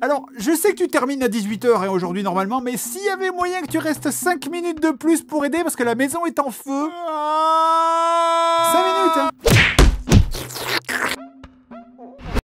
Alors, je sais que tu termines à 18h et hein, aujourd'hui normalement, mais s'il y avait moyen que tu restes 5 minutes de plus pour aider parce que la maison est en feu... Ah,